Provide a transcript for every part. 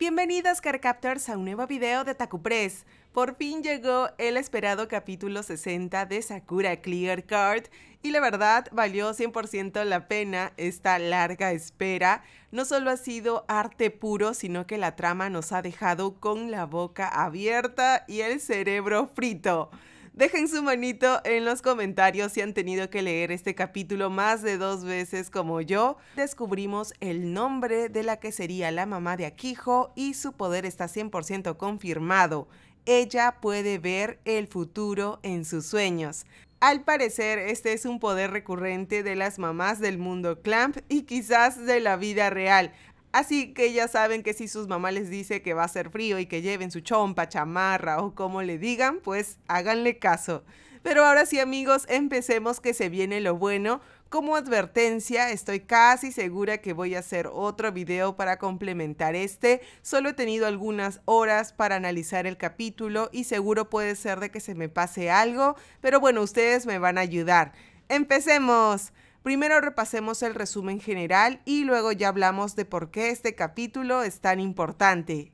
Bienvenidos Carcaptors a un nuevo video de Takupress. Por fin llegó el esperado capítulo 60 de Sakura Clear Card y la verdad valió 100% la pena esta larga espera. No solo ha sido arte puro, sino que la trama nos ha dejado con la boca abierta y el cerebro frito. Dejen su manito en los comentarios si han tenido que leer este capítulo más de dos veces como yo. Descubrimos el nombre de la que sería la mamá de Akiho y su poder está 100% confirmado. Ella puede ver el futuro en sus sueños. Al parecer, este es un poder recurrente de las mamás del mundo Clamp y quizás de la vida real, Así que ya saben que si sus mamás les dice que va a ser frío y que lleven su chompa, chamarra o como le digan, pues háganle caso. Pero ahora sí amigos, empecemos que se viene lo bueno. Como advertencia, estoy casi segura que voy a hacer otro video para complementar este. Solo he tenido algunas horas para analizar el capítulo y seguro puede ser de que se me pase algo, pero bueno, ustedes me van a ayudar. ¡Empecemos! Primero repasemos el resumen general y luego ya hablamos de por qué este capítulo es tan importante.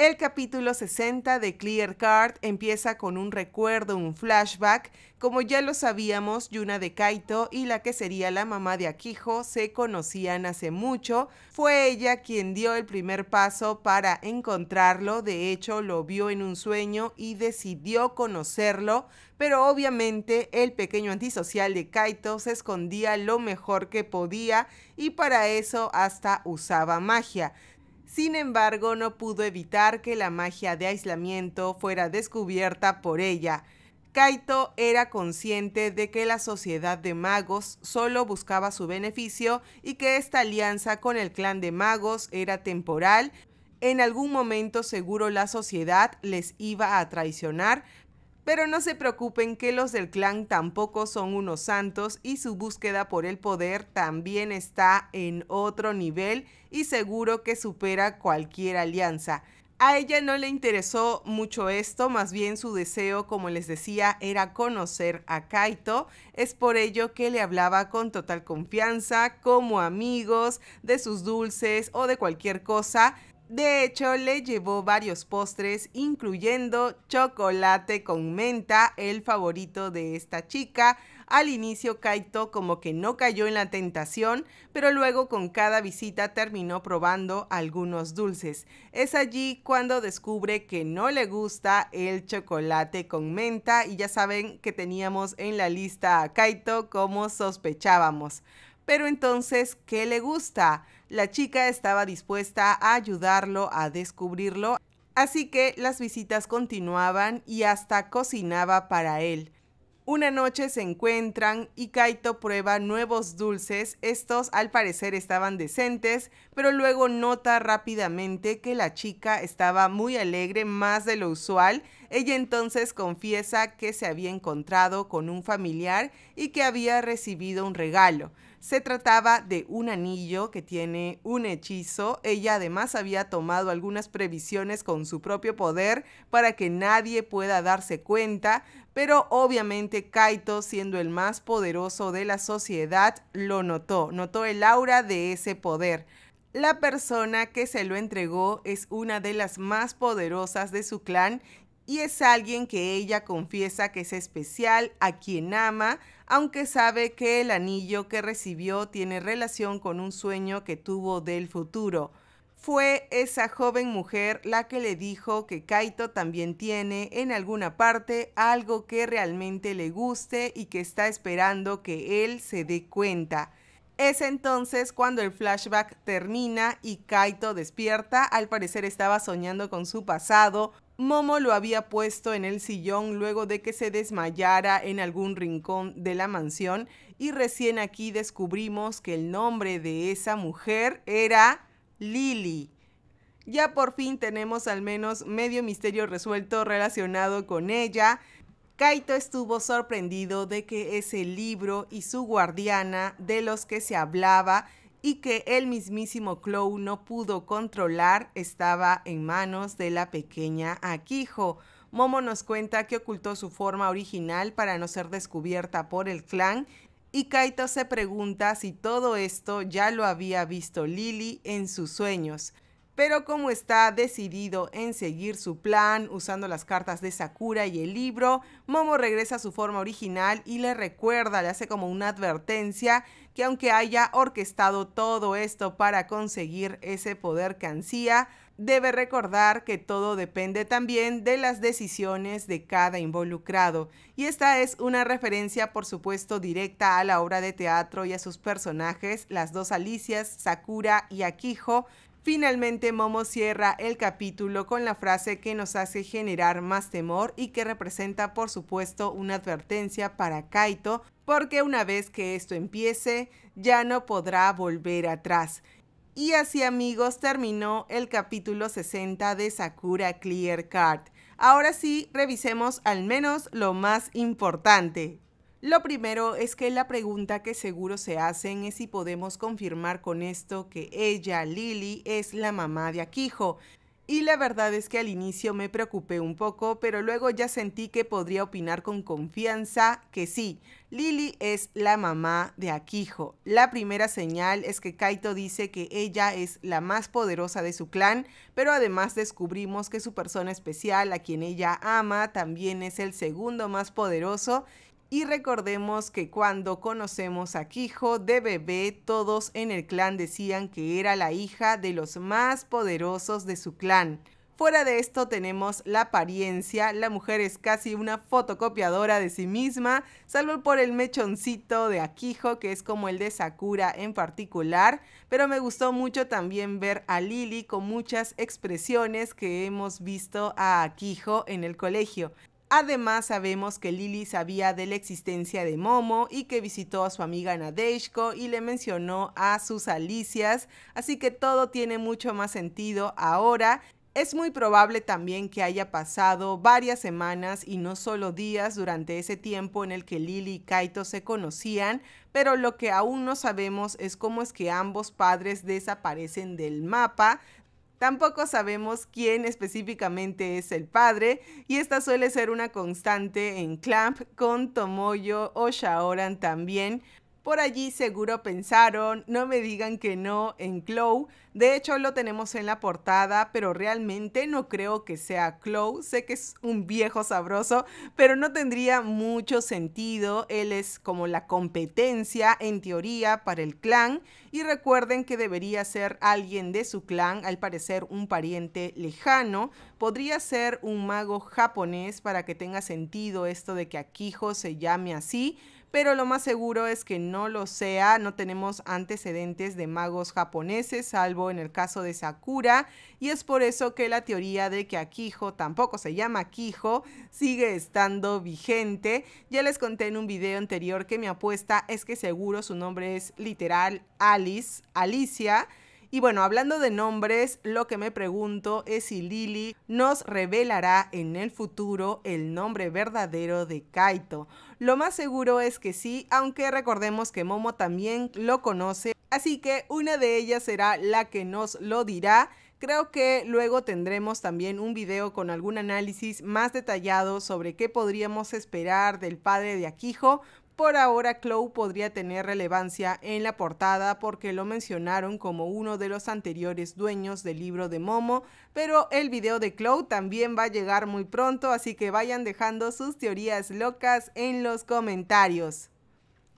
El capítulo 60 de Clear Card empieza con un recuerdo, un flashback, como ya lo sabíamos, Yuna de Kaito y la que sería la mamá de Akijo se conocían hace mucho. Fue ella quien dio el primer paso para encontrarlo, de hecho lo vio en un sueño y decidió conocerlo, pero obviamente el pequeño antisocial de Kaito se escondía lo mejor que podía y para eso hasta usaba magia. Sin embargo, no pudo evitar que la magia de aislamiento fuera descubierta por ella. Kaito era consciente de que la sociedad de magos solo buscaba su beneficio y que esta alianza con el clan de magos era temporal. En algún momento seguro la sociedad les iba a traicionar, pero no se preocupen que los del clan tampoco son unos santos y su búsqueda por el poder también está en otro nivel y seguro que supera cualquier alianza. A ella no le interesó mucho esto, más bien su deseo, como les decía, era conocer a Kaito. Es por ello que le hablaba con total confianza, como amigos, de sus dulces o de cualquier cosa de hecho, le llevó varios postres, incluyendo chocolate con menta, el favorito de esta chica. Al inicio Kaito como que no cayó en la tentación, pero luego con cada visita terminó probando algunos dulces. Es allí cuando descubre que no le gusta el chocolate con menta y ya saben que teníamos en la lista a Kaito como sospechábamos. Pero entonces, ¿qué le gusta? La chica estaba dispuesta a ayudarlo a descubrirlo, así que las visitas continuaban y hasta cocinaba para él. Una noche se encuentran y Kaito prueba nuevos dulces. Estos al parecer estaban decentes, pero luego nota rápidamente que la chica estaba muy alegre, más de lo usual. Ella entonces confiesa que se había encontrado con un familiar y que había recibido un regalo. Se trataba de un anillo que tiene un hechizo. Ella además había tomado algunas previsiones con su propio poder para que nadie pueda darse cuenta, pero obviamente Kaito, siendo el más poderoso de la sociedad, lo notó, notó el aura de ese poder. La persona que se lo entregó es una de las más poderosas de su clan y es alguien que ella confiesa que es especial, a quien ama, aunque sabe que el anillo que recibió tiene relación con un sueño que tuvo del futuro. Fue esa joven mujer la que le dijo que Kaito también tiene en alguna parte algo que realmente le guste y que está esperando que él se dé cuenta. Es entonces cuando el flashback termina y Kaito despierta, al parecer estaba soñando con su pasado. Momo lo había puesto en el sillón luego de que se desmayara en algún rincón de la mansión y recién aquí descubrimos que el nombre de esa mujer era Lily. Ya por fin tenemos al menos medio misterio resuelto relacionado con ella. Kaito estuvo sorprendido de que ese libro y su guardiana de los que se hablaba y que el mismísimo Clow no pudo controlar estaba en manos de la pequeña Akijo. Momo nos cuenta que ocultó su forma original para no ser descubierta por el clan y Kaito se pregunta si todo esto ya lo había visto Lily en sus sueños pero como está decidido en seguir su plan usando las cartas de Sakura y el libro, Momo regresa a su forma original y le recuerda, le hace como una advertencia que aunque haya orquestado todo esto para conseguir ese poder que ansía, debe recordar que todo depende también de las decisiones de cada involucrado. Y esta es una referencia, por supuesto, directa a la obra de teatro y a sus personajes, las dos Alicias, Sakura y Akiho, Finalmente, Momo cierra el capítulo con la frase que nos hace generar más temor y que representa, por supuesto, una advertencia para Kaito, porque una vez que esto empiece, ya no podrá volver atrás. Y así amigos terminó el capítulo 60 de Sakura Clear Card. Ahora sí, revisemos al menos lo más importante. Lo primero es que la pregunta que seguro se hacen es si podemos confirmar con esto que ella, Lily, es la mamá de Akijo. Y la verdad es que al inicio me preocupé un poco, pero luego ya sentí que podría opinar con confianza que sí, Lily es la mamá de Akijo. La primera señal es que Kaito dice que ella es la más poderosa de su clan, pero además descubrimos que su persona especial, a quien ella ama, también es el segundo más poderoso y recordemos que cuando conocemos a Quijo de bebé, todos en el clan decían que era la hija de los más poderosos de su clan. Fuera de esto tenemos la apariencia, la mujer es casi una fotocopiadora de sí misma, salvo por el mechoncito de Akijo, que es como el de Sakura en particular, pero me gustó mucho también ver a Lily con muchas expresiones que hemos visto a Akijo en el colegio. Además, sabemos que Lily sabía de la existencia de Momo y que visitó a su amiga Nadeshko y le mencionó a sus alicias, así que todo tiene mucho más sentido ahora es muy probable también que haya pasado varias semanas y no solo días durante ese tiempo en el que Lily y Kaito se conocían, pero lo que aún no sabemos es cómo es que ambos padres desaparecen del mapa, Tampoco sabemos quién específicamente es el padre y esta suele ser una constante en Clamp con Tomoyo o Shaoran también, por allí seguro pensaron, no me digan que no, en Chloe. De hecho lo tenemos en la portada, pero realmente no creo que sea Chloe. Sé que es un viejo sabroso, pero no tendría mucho sentido. Él es como la competencia, en teoría, para el clan. Y recuerden que debería ser alguien de su clan, al parecer un pariente lejano. Podría ser un mago japonés para que tenga sentido esto de que Akijo se llame así pero lo más seguro es que no lo sea. No tenemos antecedentes de magos japoneses, salvo en el caso de Sakura, y es por eso que la teoría de que Akiho tampoco se llama Akiho sigue estando vigente. Ya les conté en un video anterior que mi apuesta es que seguro su nombre es literal Alice, Alicia. Y bueno, hablando de nombres, lo que me pregunto es si Lily nos revelará en el futuro el nombre verdadero de Kaito. Lo más seguro es que sí, aunque recordemos que Momo también lo conoce, así que una de ellas será la que nos lo dirá. Creo que luego tendremos también un video con algún análisis más detallado sobre qué podríamos esperar del padre de aquijo por ahora, Chloe podría tener relevancia en la portada porque lo mencionaron como uno de los anteriores dueños del libro de Momo, pero el video de Chloe también va a llegar muy pronto, así que vayan dejando sus teorías locas en los comentarios.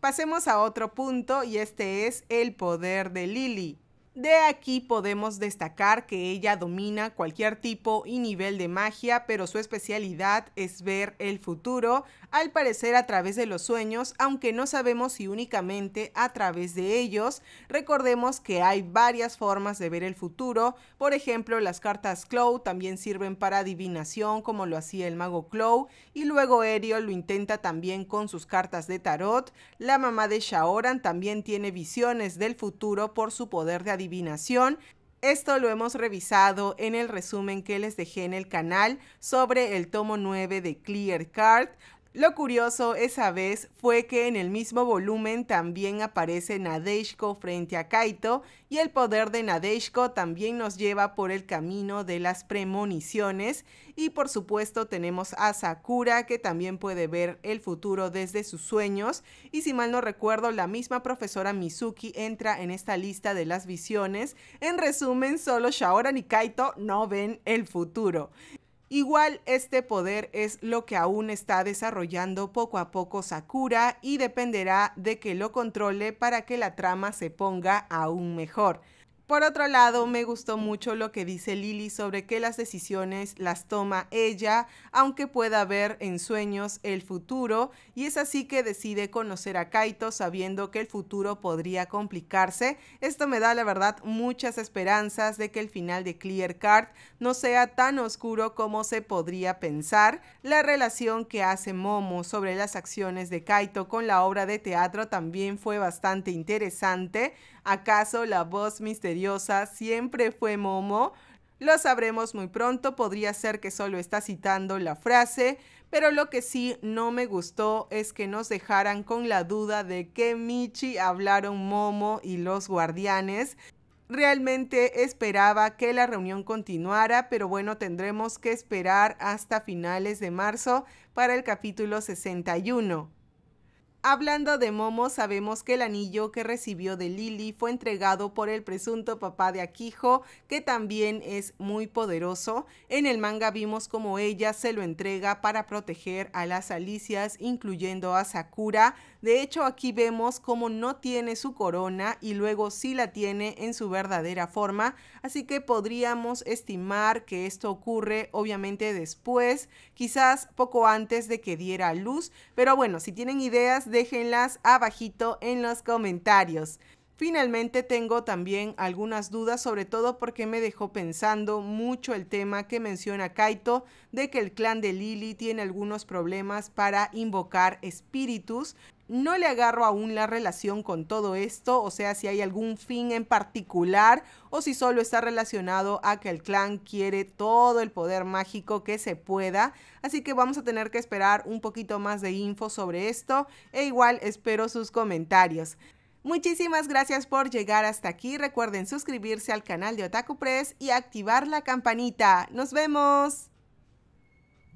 Pasemos a otro punto y este es el poder de Lily. De aquí podemos destacar que ella domina cualquier tipo y nivel de magia, pero su especialidad es ver el futuro, al parecer a través de los sueños, aunque no sabemos si únicamente a través de ellos. Recordemos que hay varias formas de ver el futuro, por ejemplo las cartas Clow también sirven para adivinación como lo hacía el mago Clow y luego Eriol lo intenta también con sus cartas de tarot. La mamá de Shaoran también tiene visiones del futuro por su poder de adivinación esto lo hemos revisado en el resumen que les dejé en el canal sobre el tomo 9 de Clear Card. Lo curioso esa vez fue que en el mismo volumen también aparece Nadeshko frente a Kaito y el poder de Nadeshko también nos lleva por el camino de las premoniciones y por supuesto tenemos a Sakura que también puede ver el futuro desde sus sueños y si mal no recuerdo la misma profesora Mizuki entra en esta lista de las visiones. En resumen, solo Shaoran y Kaito no ven el futuro. Igual este poder es lo que aún está desarrollando poco a poco Sakura y dependerá de que lo controle para que la trama se ponga aún mejor. Por otro lado, me gustó mucho lo que dice Lily sobre que las decisiones las toma ella, aunque pueda ver en sueños el futuro, y es así que decide conocer a Kaito sabiendo que el futuro podría complicarse. Esto me da la verdad muchas esperanzas de que el final de Clear Card no sea tan oscuro como se podría pensar. La relación que hace Momo sobre las acciones de Kaito con la obra de teatro también fue bastante interesante. ¿Acaso la voz misteriosa siempre fue Momo? Lo sabremos muy pronto, podría ser que solo está citando la frase, pero lo que sí no me gustó es que nos dejaran con la duda de que Michi hablaron Momo y los guardianes. Realmente esperaba que la reunión continuara, pero bueno, tendremos que esperar hasta finales de marzo para el capítulo 61. Hablando de Momo, sabemos que el anillo que recibió de Lily fue entregado por el presunto papá de Akijo, que también es muy poderoso. En el manga vimos como ella se lo entrega para proteger a las Alicias, incluyendo a Sakura. De hecho, aquí vemos como no tiene su corona y luego sí la tiene en su verdadera forma, así que podríamos estimar que esto ocurre obviamente después, quizás poco antes de que diera luz, pero bueno, si tienen ideas de déjenlas abajito en los comentarios. Finalmente tengo también algunas dudas, sobre todo porque me dejó pensando mucho el tema que menciona Kaito de que el clan de Lily tiene algunos problemas para invocar espíritus. No le agarro aún la relación con todo esto, o sea, si hay algún fin en particular o si solo está relacionado a que el clan quiere todo el poder mágico que se pueda. Así que vamos a tener que esperar un poquito más de info sobre esto e igual espero sus comentarios. Muchísimas gracias por llegar hasta aquí. Recuerden suscribirse al canal de Otaku Press y activar la campanita. ¡Nos vemos!